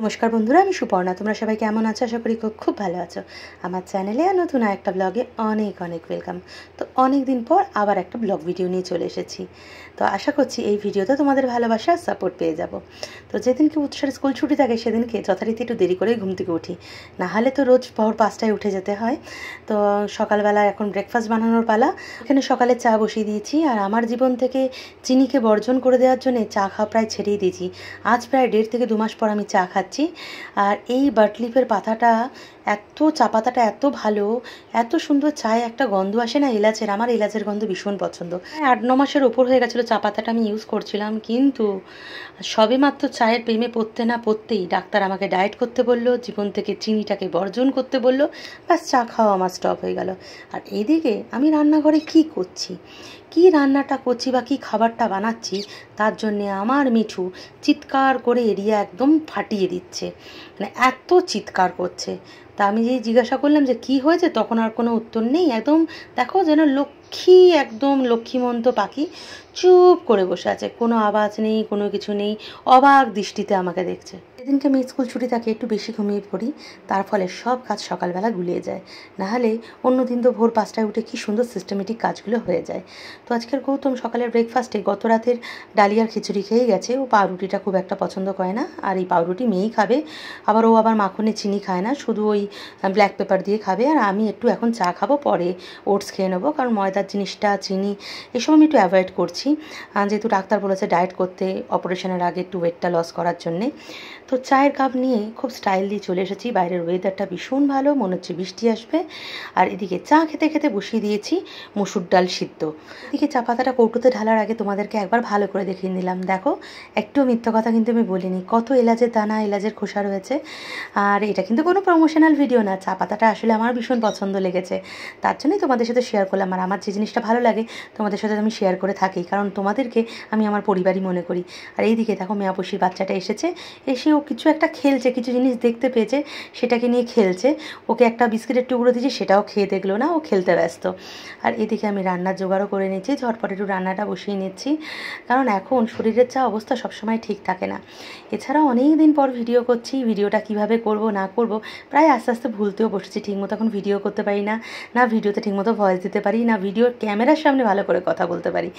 নমস্কার বন্ধুরা আমি সুপর্ণা তোমরা সবাই কেমন আছো আশা করি খুব ভালো আছো আমার চ্যানেলে আর নতুন আর একটা ব্লগে অনেক অনেক ওয়েলকাম তো অনেক দিন পর আবার একটা ব্লগ ভিডিও নিয়ে চলে এসেছি তো আশা করছি এই ভিডিওতে তোমাদের ভালোবাসা সাপোর্ট পেয়ে যাব তো যেদিনকে উৎসার স্কুল ছুটি থাকে সেদিনকে যথারীতি একটু দেরি করে ঘুম থেকে উঠি নাহলে তো রোজ পর পাঁচটায় উঠে যেতে হয় তো সকালবেলা এখন ব্রেকফাস্ট বানানোর পালা এখানে সকালে চা বসিয়ে দিয়েছি আর আমার জীবন থেকে চিনিকে বর্জন করে দেওয়ার জন্য চা খাওয়া প্রায় ছেড়েই দিয়েছি আজ প্রায় দেড় থেকে দু মাস পর আমি চা খাচ্ছি দেখাচ্ছি আর এই বাটলিফের পাতাটা এত চা পাতাটা এত ভালো এত সুন্দর চায়ে একটা গন্ধ আসে না এলাচের আমার এলাচের গন্ধ ভীষণ পছন্দ আট ন মাসের ওপর হয়ে গেছিলো চা পাতাটা আমি ইউজ করছিলাম কিন্তু সবে মাত্র চায়ের প্রেমে পড়তে না পড়তেই ডাক্তার আমাকে ডায়েট করতে বললো জীবন থেকে চিনিটাকে বর্জন করতে বললো ব্যাস চা খাওয়া আমার স্টপ হয়ে গেল আর এদিকে আমি রান্নাঘরে কি করছি কি রান্নাটা করছি বা কি খাবারটা বানাচ্ছি তার জন্যে আমার মিঠু চিৎকার করে এরিয়া একদম ফাটিয়ে দিচ্ছে মানে এত চিৎকার করছে তা আমি যে জিজ্ঞাসা করলাম যে কি হয়েছে তখন আর কোনো উত্তর নেই একদম দেখো যেন লক্ষ্মী একদম লক্ষ্মীমন্ত পাখি চুপ করে বসে আছে কোনো আওয়াজ নেই কোনো কিছু নেই অবাক দৃষ্টিতে আমাকে দেখছে সেদিনকে আমি স্কুল ছুটি থাকে একটু বেশি ঘুমিয়ে পড়ি তার ফলে সব কাজ সকালবেলা গুলিয়ে যায় নাহলে অন্য দিন তো ভোর পাঁচটায় উঠে কি সুন্দর সিস্টেমেটিক কাজগুলো হয়ে যায় তো আজকের গৌতম সকালের ব্রেকফাস্টে গত রাতের ডালিয়ার খিচুড়ি খেয়ে গেছে ও পাউরুটিটা খুব একটা পছন্দ করে না আর এই পাউরুটি মেয়েই খাবে আবার ও আবার মাখনে চিনি খায় না শুধু ওই ব্ল্যাক পেপার দিয়ে খাবে আর আমি একটু এখন চা খাবো পরে ওটস খেয়ে নেবো কারণ ময়দার জিনিসটা চিনি এসব আমি একটু অ্যাভয়েড করছি যেহেতু ডাক্তার বলেছে ডায়েট করতে অপারেশনের আগে একটু ওয়েটটা লস করার জন্যে তো চায়ের কাপ নিয়ে খুব স্টাইল দিয়ে চলে এসেছি বাইরের ওয়েদারটা ভীষণ ভালো মনে হচ্ছে বৃষ্টি আসবে আর এদিকে চা খেতে খেতে বসিয়ে দিয়েছি মুসুর ডাল সিদ্ধ এদিকে চা পাতাটা কৌটোতে ঢালার আগে তোমাদেরকে একবার ভালো করে দেখিয়ে নিলাম দেখো একটু মিথ্যা কথা কিন্তু আমি বলিনি কত এলাচের দানা এলাচের খোসা রয়েছে আর এটা কিন্তু কোনো প্রমোশনাল ভিডিও না চা পাতাটা আসলে আমার ভীষণ পছন্দ লেগেছে তার জন্যই তোমাদের সাথে শেয়ার করলাম আর আমার যে জিনিসটা ভালো লাগে তোমাদের সাথে আমি শেয়ার করে থাকি কারণ তোমাদেরকে আমি আমার পরিবারই মনে করি আর এইদিকে দেখো মেয়াপসির বাচ্চাটা এসেছে এসে ও কিছু একটা খেলছে কিছু জিনিস দেখতে পেয়েছে সেটাকে নিয়ে খেলছে ওকে একটা বিস্কিটের টুকরো দিয়েছে সেটাও খেয়ে দেখলো না ও খেলতে ব্যস্ত আর এদিকে আমি রান্নার জোগাড়ও করে নিচ্ছি ঝটপট একটু রান্নাটা বসিয়ে নিচ্ছি কারণ এখন শরীরের যা অবস্থা সবসময় ঠিক থাকে না এছাড়া অনেক দিন পর ভিডিও করছি ভিডিওটা কিভাবে করব না করব প্রায় আস্তে আস্তে ভুলতেও বসেছি ঠিকমতো এখন ভিডিও করতে পারি না না ভিডিওতে ঠিকমতো ভয়েস দিতে পারি না ভিডিওর ক্যামেরার সামনে ভালো করে কথা বলতে পারি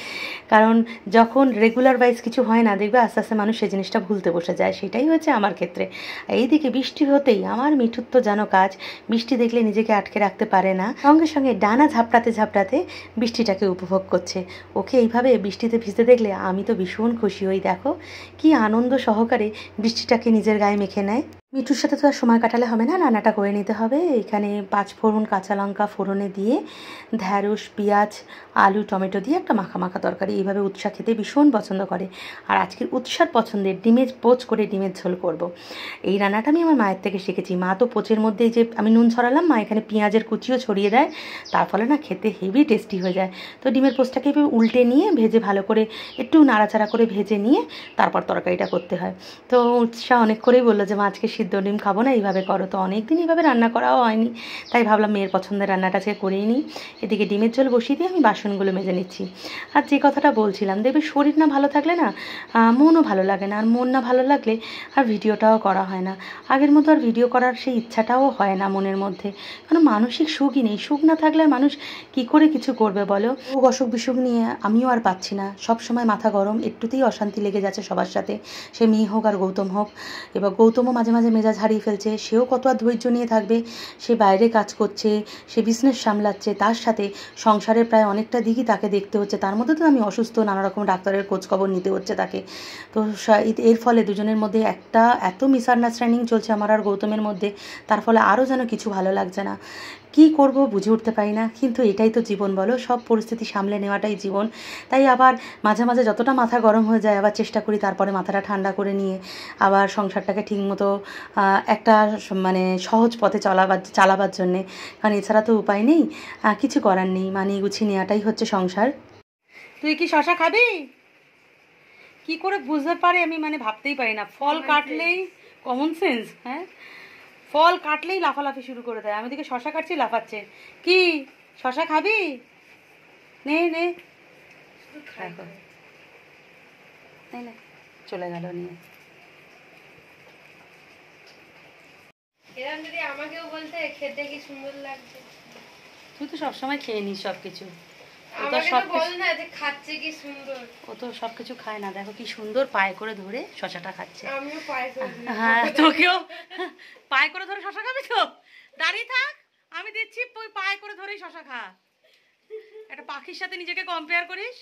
কারণ যখন রেগুলার ওয়াইজ কিছু হয় না দেখবে আস্তে আস্তে মানুষ সেই জিনিসটা ভুলতে বসে যায় সেটাই হয়েছে হয়েছে আমার ক্ষেত্রে এইদিকে বৃষ্টি হতেই আমার মিঠুত্ব যেন কাজ বৃষ্টি দেখলে নিজেকে আটকে রাখতে পারে না সঙ্গে সঙ্গে ডানা ঝাপটাতে ঝাপটাতে বৃষ্টিটাকে উপভোগ করছে ওকে এইভাবে বৃষ্টিতে ভিজতে দেখলে আমি তো ভীষণ খুশি হই দেখো কি আনন্দ সহকারে বৃষ্টিটাকে নিজের গায়ে মেখে নেয় মিঠুর সাথে তো আর সময় কাটালে হবে না রান্নাটা করে নিতে হবে এখানে পাঁচ ফোড়ন কাঁচা লঙ্কা ফোড়নে দিয়ে ঢ্যাঁড়স পেঁয়াজ আলু টমেটো দিয়ে একটা মাখা মাখা তরকারি এইভাবে উৎসাহ খেতে ভীষণ পছন্দ করে আর আজকের উৎসার পছন্দের ডিমের পোচ করে ডিমের ঝোল করব। এই রান্নাটা আমি আমার মায়ের থেকে শিখেছি মা তো পোচের মধ্যে যে আমি নুন ছড়ালাম মা এখানে পেঁয়াজের কুচিও ছড়িয়ে দেয় তার ফলে না খেতে হেভি টেস্টি হয়ে যায় তো ডিমের পোচটাকে উল্টে নিয়ে ভেজে ভালো করে একটু নাড়াচাড়া করে ভেজে নিয়ে তারপর তরকারিটা করতে হয় তো উৎসাহ অনেক করেই বললো যে মা আজকে সিদ্ধ ডিম খাবো না এইভাবে করো তো অনেক দিন এইভাবে রান্না করাও হয়নি তাই ভাবলাম মেয়ের পছন্দের রান্নাটা আজকে করেই নিই এদিকে ডিমের জল বসিয়ে দিয়ে আমি বাসনগুলো মেজে নিচ্ছি আর যে কথাটা বলছিলাম দেখবে শরীর না ভালো থাকলে না মনও ভালো লাগে না আর মন না ভালো লাগলে আর ভিডিওটাও করা হয় না আগের মতো আর ভিডিও করার সেই ইচ্ছাটাও হয় না মনের মধ্যে কারণ মানসিক সুখই নেই সুখ না থাকলে মানুষ কি করে কিছু করবে বলো রোগ অসুখ বিসুখ নিয়ে আমিও আর পাচ্ছি না সব সময় মাথা গরম একটুতেই অশান্তি লেগে যাচ্ছে সবার সাথে সে মেয়ে হোক আর গৌতম হোক এবার গৌতমও মাঝে মাঝে মাঝে মেজাজ হারিয়ে ফেলছে সেও কত আর ধৈর্য নিয়ে থাকবে সে বাইরে কাজ করছে সে বিজনেস সামলাচ্ছে তার সাথে সংসারের প্রায় অনেকটা দিকই তাকে দেখতে হচ্ছে তার মধ্যে তো আমি অসুস্থ নানা রকম ডাক্তারের খোঁজখবর নিতে হচ্ছে তাকে তো এর ফলে দুজনের মধ্যে একটা এত মিসআন্ডারস্ট্যান্ডিং চলছে আমার আর গৌতমের মধ্যে তার ফলে আরও যেন কিছু ভালো লাগছে না কি করব বুঝে উঠতে পারি না কিন্তু এটাই তো জীবন বলো সব পরিস্থিতি সামলে নেওয়াটাই জীবন তাই আবার মাঝে মাঝে যতটা মাথা গরম হয়ে যায় আবার চেষ্টা করি তারপরে মাথাটা ঠান্ডা করে নিয়ে আবার সংসারটাকে ঠিকমতো একটা মানে সহজ পথে চলাবার চালাবার জন্যে কারণ এছাড়া তো উপায় নেই কিছু করার নেই মানিয়ে গুছিয়ে নেওয়াটাই হচ্ছে সংসার তুই কি শশা খাবি কি করে বুঝতে পারে আমি মানে ভাবতেই পারি না ফল কাটলেই কমন সেন্স হ্যাঁ ফল কাটলেই লাফালাফি শুরু করে দেয় আমি দিকে শশা কাটছি লাফাচ্ছে কি শশা খাবি নে নে চলে গেল নিয়ে এরকম যদি আমাকেও বলতে খেতে কি সুন্দর লাগছে তুই তো সবসময় খেয়ে নিস সব কিছু ও তো সবকিছু খায় না দেখো কি সুন্দর পায়ে করে ধরে শশাটা খাচ্ছে হ্যাঁ, পায়ে করে ধরে শশা থাক আমি পায়ে করে ধরেই শশা খা একটা পাখির সাথে নিজেকে কম্পেয়ার করিস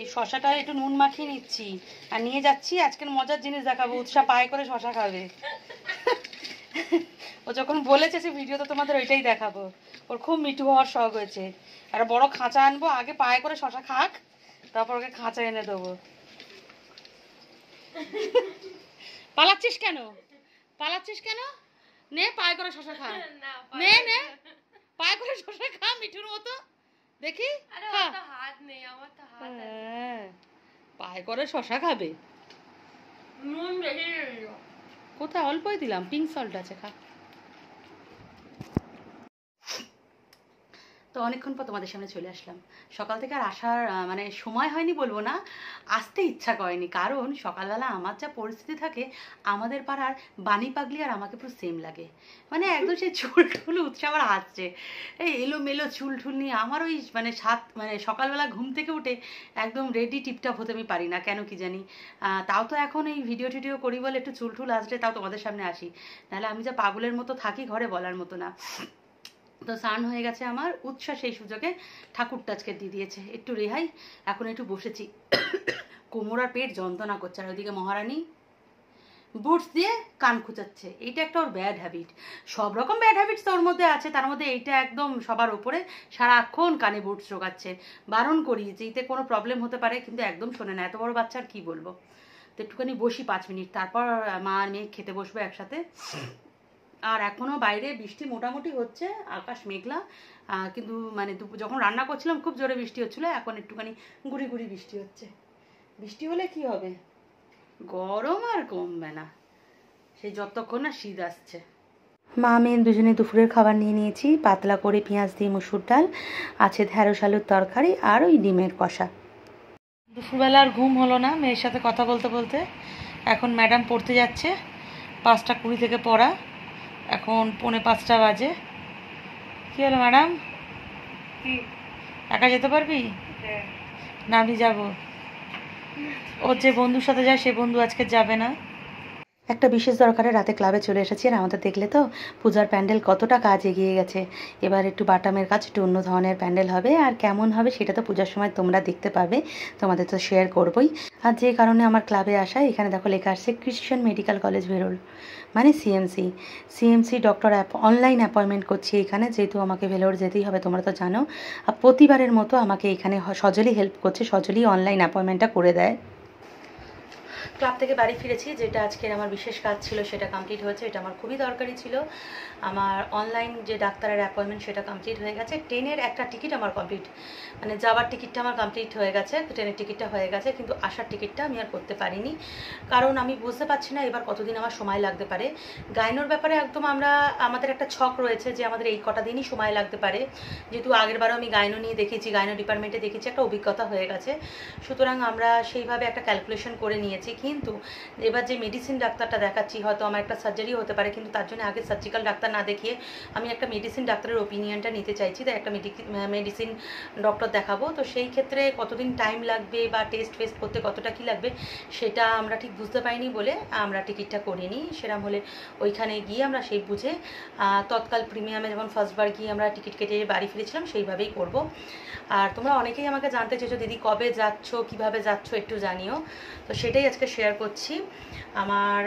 এই শশাটা একটু নুন মাখিয়ে নিচ্ছি আর নিয়ে যাচ্ছি আজকের মজার জিনিস দেখাবো উৎসাহ পায়ে করে শশা খাবে ও যখন বলেছে ভিডিও তো তোমাদের ওইটাই দেখাবো ওর খুব মিঠু হওয়ার শখ হয়েছে একটা বড় খাঁচা আনবো আগে পায়ে করে শশা খাক তারপর ওকে খাঁচা এনে দেবো পালাচ্ছিস কেন পালাচ্ছিস কেন নে পায়ে করে শশা খা নে নে পায়ে করে শশা খা মিঠুর মতো দেখি হাত নেই আমার তো হাত হ্যাঁ, পায়ে করে শশা খাবে নুন বেশি কোথায় অল্পই দিলাম পিঙ্ক সল্ট আছে খা তো অনেকক্ষণ পর তোমাদের সামনে চলে আসলাম সকাল থেকে আর আসার মানে সময় হয়নি বলবো না আসতে ইচ্ছা করেনি কারণ সকালবেলা আমার যা পরিস্থিতি থাকে আমাদের পাড়ার বানি পাগলি আর আমাকে পুরো সেম লাগে মানে একদম সে চুল টুল উৎসে আবার আসছে এই এলো মেলো চুল ঠুল নিয়ে আমার ওই মানে সাত মানে সকালবেলা ঘুম থেকে উঠে একদম রেডি টিপটাপ হতে আমি পারি না কেন কি জানি তাও তো এখন এই ভিডিও টিডিও করি বলে একটু চুল টুল আসলে তাও তোমাদের সামনে আসি নাহলে আমি যা পাগলের মতো থাকি ঘরে বলার মতো না তো স্নান হয়ে গেছে আমার উৎসাহ সেই সুযোগে ঠাকুরটা আজকে দিয়ে দিয়েছে একটু রেহাই এখন একটু বসেছি কোমর আর পেট যন্ত্রণা করছে আর ওইদিকে মহারানী বুটস দিয়ে কান খুঁচাচ্ছে এইটা একটা ওর ব্যাড হ্যাবিট সব রকম ব্যাড হ্যাবিটস তো ওর মধ্যে আছে তার মধ্যে এইটা একদম সবার ওপরে সারাক্ষণ কানে বুটস ঢোকাচ্ছে বারণ করি যে এতে কোনো প্রবলেম হতে পারে কিন্তু একদম শোনে না এত বড় বাচ্চার কি বলবো তো একটুখানি বসি পাঁচ মিনিট তারপর মা মেয়ে খেতে বসবো একসাথে আর এখনও বাইরে বৃষ্টি মোটামুটি হচ্ছে আকাশ মেঘলা কিন্তু মানে যখন রান্না করছিলাম খুব জোরে বৃষ্টি হচ্ছিলো এখন একটুখানি গুড়ি গুড়ি বৃষ্টি হচ্ছে বৃষ্টি হলে কি হবে গরম আর কমবে না সেই যতক্ষণ না শীত আসছে মা মেয়ে দুজনে দুপুরের খাবার নিয়ে নিয়েছি পাতলা করে পেঁয়াজ দিয়ে মুসুর ডাল আছে ঢ্যাঁড়স আলুর তরকারি আর ওই ডিমের কষা দুপুরবেলা আর ঘুম হলো না মেয়ের সাথে কথা বলতে বলতে এখন ম্যাডাম পড়তে যাচ্ছে পাঁচটা কুড়ি থেকে পড়া এখন পৌনে পাঁচটা বাজে কী হলো ম্যাডাম একা যেতে পারবি হ্যাঁ। না আমি যাবো ওর যে বন্ধুর সাথে যায় সে বন্ধু আজকে যাবে না একটা বিশেষ দরকারে রাতে ক্লাবে চলে এসেছি আর আমাদের দেখলে তো পূজার প্যান্ডেল কতটা কাজ এগিয়ে গেছে এবার একটু বাটামের কাজ একটু অন্য ধরনের প্যান্ডেল হবে আর কেমন হবে সেটা তো পূজার সময় তোমরা দেখতে পাবে তোমাদের তো শেয়ার করবই আর যে কারণে আমার ক্লাবে আসা এখানে দেখো লেখা আসছে ক্রিশ্চিয়ান মেডিকেল কলেজ ভেরোল মানে CMC CMC doctor app online appointment করছি এখানে যেহেতু আমাকে ভেলোর যেতেই হবে তোমরা তো জানো আর প্রতিবারের মতো আমাকে এখানে সজলি হেল্প করছে সজলি অনলাইন অ্যাপয়েন্টমেন্টটা করে দেয় ক্লাব থেকে বাড়ি ফিরেছি যেটা আজকের আমার বিশেষ কাজ ছিল সেটা কমপ্লিট হয়েছে এটা আমার খুবই দরকারি ছিল আমার অনলাইন যে ডাক্তারের অ্যাপয়েন্টমেন্ট সেটা কমপ্লিট হয়ে গেছে ট্রেনের একটা টিকিট আমার কমপ্লিট মানে যাওয়ার টিকিটটা আমার কমপ্লিট হয়ে গেছে ট্রেনের টিকিটটা হয়ে গেছে কিন্তু আসার টিকিটটা আমি আর করতে পারিনি কারণ আমি বুঝতে পারছি না এবার কতদিন আমার সময় লাগতে পারে গায়নোর ব্যাপারে একদম আমরা আমাদের একটা ছক রয়েছে যে আমাদের এই কটা দিনই সময় লাগতে পারে যেহেতু আগেরবারও আমি গায়নো নিয়ে দেখেছি গায়নো ডিপার্টমেন্টে দেখেছি একটা অভিজ্ঞতা হয়ে গেছে সুতরাং আমরা সেইভাবে একটা ক্যালকুলেশন করে নিয়েছি কি কিন্তু এবার যে মেডিসিন ডাক্তারটা দেখাচ্ছি হয়তো আমার একটা সার্জারি হতে পারে কিন্তু তার জন্য আগে সার্জিক্যাল ডাক্তার না দেখিয়ে আমি একটা মেডিসিন ডাক্তারের ওপিনিয়নটা নিতে চাইছি তাই একটা মেডিসিন ডক্টর দেখাবো তো সেই ক্ষেত্রে কতদিন টাইম লাগবে বা টেস্ট ফেস্ট করতে কতটা কি লাগবে সেটা আমরা ঠিক বুঝতে পারিনি বলে আমরা টিকিটটা করিনি সেরম হলে ওইখানে গিয়ে আমরা সেই বুঝে তৎকাল প্রিমিয়ামে যখন ফার্স্টবার গিয়ে আমরা টিকিট কেটে বাড়ি ফিরেছিলাম সেইভাবেই করব আর তোমরা অনেকেই আমাকে জানতে চেয়েছো দিদি কবে যাচ্ছ কিভাবে যাচ্ছ একটু জানিও তো সেটাই আজকে শেয়ার করছি আমার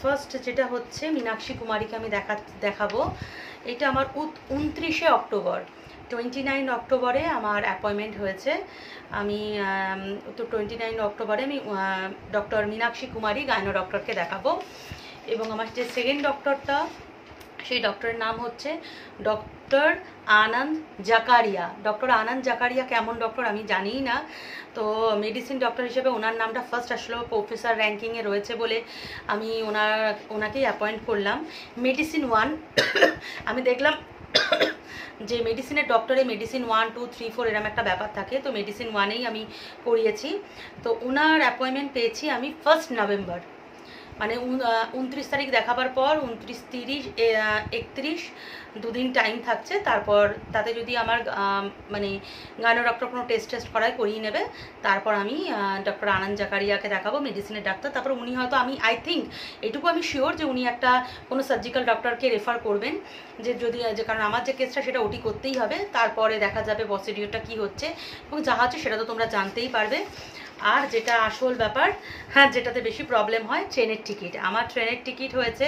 ফার্স্ট যেটা হচ্ছে মীনাক্ষী কুমারীকে আমি দেখা দেখাবো এটা আমার উনত্রিশে অক্টোবর টোয়েন্টি নাইন অক্টোবরে আমার অ্যাপয়েন্টমেন্ট হয়েছে আমি তো টোয়েন্টি নাইন অক্টোবরে আমি ডক্টর মীনাক্ষী কুমারী গায়নো ডক্টরকে দেখাবো এবং আমার যে সেকেন্ড ডক্টরটা সেই ডক্টরের নাম হচ্ছে doctor doctor Anand Zakaria doctor Anand Zakaria কেমন ডক্টর আমি জানিই না তো মেডিসিন ডক্টর হিসেবে ওনার নামটা ফার্স্ট আসলো প্রফেসর র্যাঙ্কিংয়ে রয়েছে বলে আমি ওনার ওনাকেই অ্যাপয়েন্ট করলাম মেডিসিন ওয়ান আমি দেখলাম যে মেডিসিনের ডক্টরে medicine one two three four এরম একটা ব্যাপার থাকে তো মেডিসিন ওয়ানেই আমি করিয়েছি তো ওনার অ্যাপয়েন্টমেন্ট পেয়েছি আমি ফার্স্ট নভেম্বর মানে উনত্রিশ তারিখ দেখাবার পর উনত্রিশ তিরিশ একত্রিশ দুদিন টাইম থাকছে তারপর তাতে যদি আমার মানে গানো ডক্টর কোনো টেস্ট টেস্ট করায় করিয়ে নেবে তারপর আমি ডক্টর আনন্দ জাকারিয়াকে দেখাবো মেডিসিনের ডাক্তার তারপর উনি হয়তো আমি আই থিঙ্ক এটুকু আমি শিওর যে উনি একটা কোনো সার্জিক্যাল ডক্টরকে রেফার করবেন যে যদি যে কারণ আমার যে কেসটা সেটা ওটি করতেই হবে তারপরে দেখা যাবে বসিডিওটা কি হচ্ছে এবং যা হচ্ছে সেটা তো তোমরা জানতেই পারবে আর যেটা আসল ব্যাপার হ্যাঁ যেটাতে বেশি প্রবলেম হয় ট্রেনের টিকিট আমার ট্রেনের টিকিট হয়েছে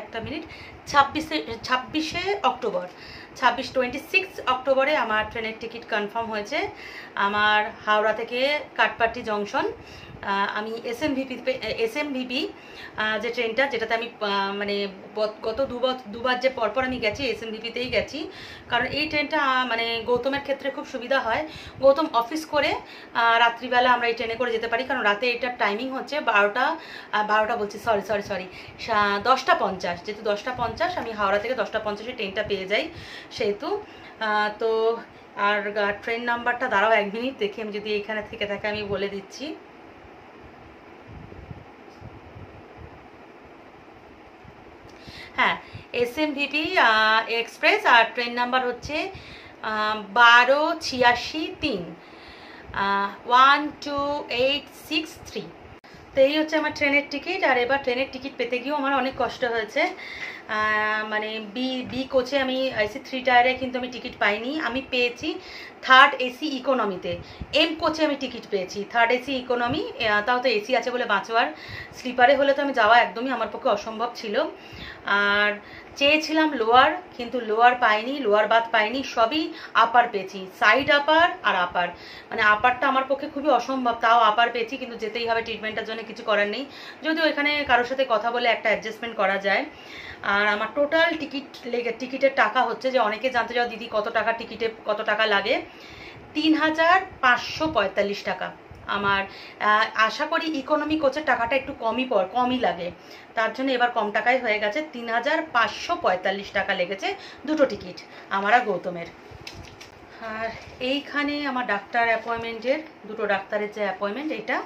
একটা মিনিট ছাব্বিশে ছাব্বিশে অক্টোবর ছাব্বিশ টোয়েন্টি সিক্স অক্টোবরে আমার ট্রেনের টিকিট কনফার্ম হয়েছে আমার হাওড়া থেকে কাটপাটি জংশন আমি S M V P S M V P যে ট্রেনটা যেটাতে আমি মানে গত দুবার দুবার যে পরপর আমি গেছি এস এম ভিপিতেই গেছি কারণ এই ট্রেনটা মানে গৌতমের ক্ষেত্রে খুব সুবিধা হয় গৌতম অফিস করে রাত্রিবেলা আমরা এই ট্রেনে করে যেতে পারি কারণ রাতে এটার টাইমিং হচ্ছে বারোটা বারোটা বলছি সরি সরি সরি দশটা পঞ্চাশ যেহেতু দশটা পঞ্চাশ আমি হাওড়া থেকে দশটা পঞ্চাশে ট্রেনটা পেয়ে যাই সেহেতু তো আর ট্রেন নাম্বারটা দাঁড়াও এক মিনিট দেখে আমি যদি এখানে থেকে থাকে আমি বলে দিচ্ছি হ্যাঁ এস এম ভিটি এক্সপ্রেস আর ট্রেন নাম্বার হচ্ছে বারো ছিয়াশি তিন one two eight six three তো এই হচ্ছে আমার ট্রেনের টিকিট আর এবার ট্রেনের টিকিট পেতে গিয়েও আমার অনেক কষ্ট হয়েছে মানে বি বি কোচে আমি এসি থ্রি টায়ারে কিন্তু আমি টিকিট পাইনি আমি পেয়েছি থার্ড এসি ইকোনমিতে এম কোচে আমি টিকিট পেয়েছি থার্ড এসি ইকোনমি তাও তো এসি আছে বলে বাঁচোয়ার স্লিপারে হলে তো আমি যাওয়া একদমই আমার পক্ষে অসম্ভব ছিল আর চেয়েছিলাম লোয়ার কিন্তু লোয়ার পাইনি লোয়ার বাদ পাইনি সবই আপার পেয়েছি সাইড আপার আর আপার মানে আপারটা আমার পক্ষে খুবই অসম্ভব তাও আপার পেয়েছি কিন্তু যেতেই হবে ট্রিটমেন্টটার জন্য কিছু করার নেই যদিও এখানে কারোর সাথে কথা বলে একটা অ্যাডজাস্টমেন্ট করা যায় আর আমার টোটাল টিকিট লেগে টিকিটের টাকা হচ্ছে যে অনেকে জানতে চাও দিদি কত টাকা টিকিটে কত টাকা লাগে তিন হাজার পাঁচশো পঁয়তাল্লিশ টাকা আমার আশা করি ইকোনমি কোচের টাকাটা একটু কমই পর কমই লাগে তার জন্য এবার কম টাকায় হয়ে গেছে তিন হাজার পাঁচশো পঁয়তাল্লিশ টাকা লেগেছে দুটো টিকিট আমার আর গৌতমের আর এইখানে আমার ডাক্তার অ্যাপয়েন্টমেন্টের দুটো ডাক্তারের যে অ্যাপয়েন্টমেন্ট এটা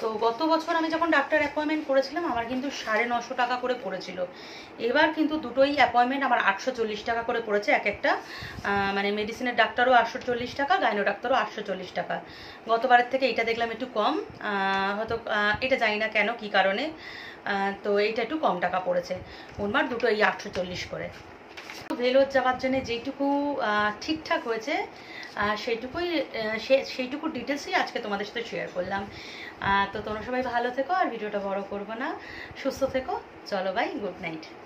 তো গত বছর আমি যখন ডাক্তার অ্যাপয়েন্টমেন্ট করেছিলাম আমার কিন্তু সাড়ে নশো টাকা করে পড়েছিল এবার কিন্তু দুটোই অ্যাপয়েন্টমেন্ট আমার আটশো চল্লিশ টাকা করে পড়েছে এক একটা মানে মেডিসিনের ডাক্তারও আটশো চল্লিশ টাকা গাইনো ডাক্তারও আটশো চল্লিশ টাকা গতবারের থেকে এটা দেখলাম একটু কম হয়তো এটা জানি না কেন কি কারণে তো এইটা একটু কম টাকা পড়েছে ওনমার দুটো এই আটশো চল্লিশ করে ভেলোর যাওয়ার জন্য যেটুকু ঠিকঠাক হয়েছে সেটুকুই সেইটুকু ডিটেলসই আজকে তোমাদের সাথে শেয়ার করলাম তো তোমরা সবাই ভালো থেকো আর ভিডিওটা বড় করবো না সুস্থ থেকো চলো বাই গুড নাইট